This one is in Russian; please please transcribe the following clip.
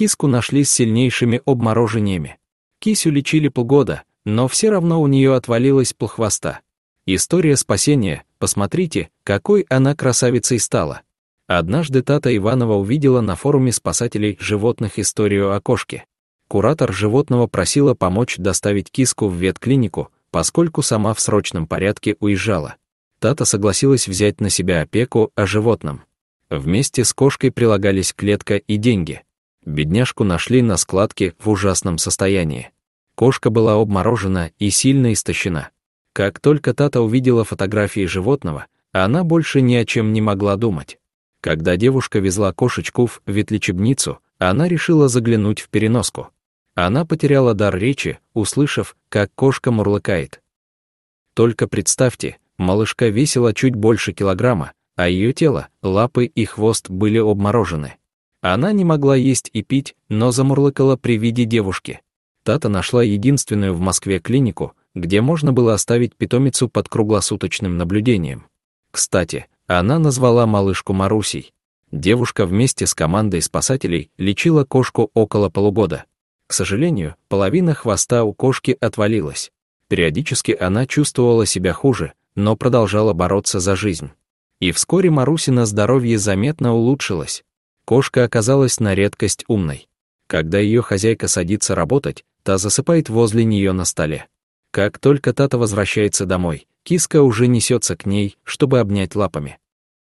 Киску нашли с сильнейшими обморожениями. Кисю лечили полгода, но все равно у нее отвалилась полхвоста. История спасения, посмотрите, какой она красавицей стала. Однажды Тата Иванова увидела на форуме спасателей животных историю о кошке. Куратор животного просила помочь доставить киску в ветклинику, поскольку сама в срочном порядке уезжала. Тата согласилась взять на себя опеку о животном. Вместе с кошкой прилагались клетка и деньги — бедняжку нашли на складке в ужасном состоянии. Кошка была обморожена и сильно истощена. Как только Тата увидела фотографии животного, она больше ни о чем не могла думать. Когда девушка везла кошечку в ветлечебницу, она решила заглянуть в переноску. Она потеряла дар речи, услышав, как кошка мурлыкает. Только представьте, малышка весила чуть больше килограмма, а ее тело, лапы и хвост были обморожены. Она не могла есть и пить, но замурлыкала при виде девушки. Тата нашла единственную в Москве клинику, где можно было оставить питомицу под круглосуточным наблюдением. Кстати, она назвала малышку Марусей. Девушка вместе с командой спасателей лечила кошку около полугода. К сожалению, половина хвоста у кошки отвалилась. Периодически она чувствовала себя хуже, но продолжала бороться за жизнь. И вскоре Марусина здоровье заметно улучшилось. Кошка оказалась на редкость умной. Когда ее хозяйка садится работать, та засыпает возле нее на столе. Как только Тата возвращается домой, киска уже несется к ней, чтобы обнять лапами.